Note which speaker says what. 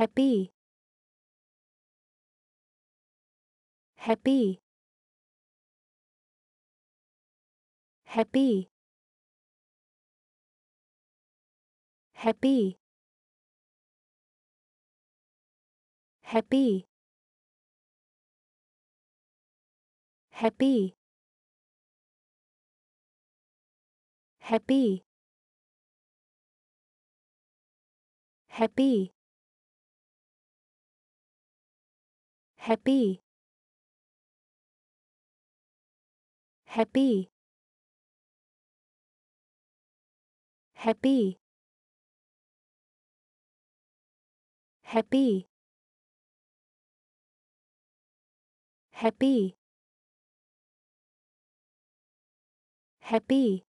Speaker 1: happy happy happy happy happy happy happy happy happy happy happy happy happy happy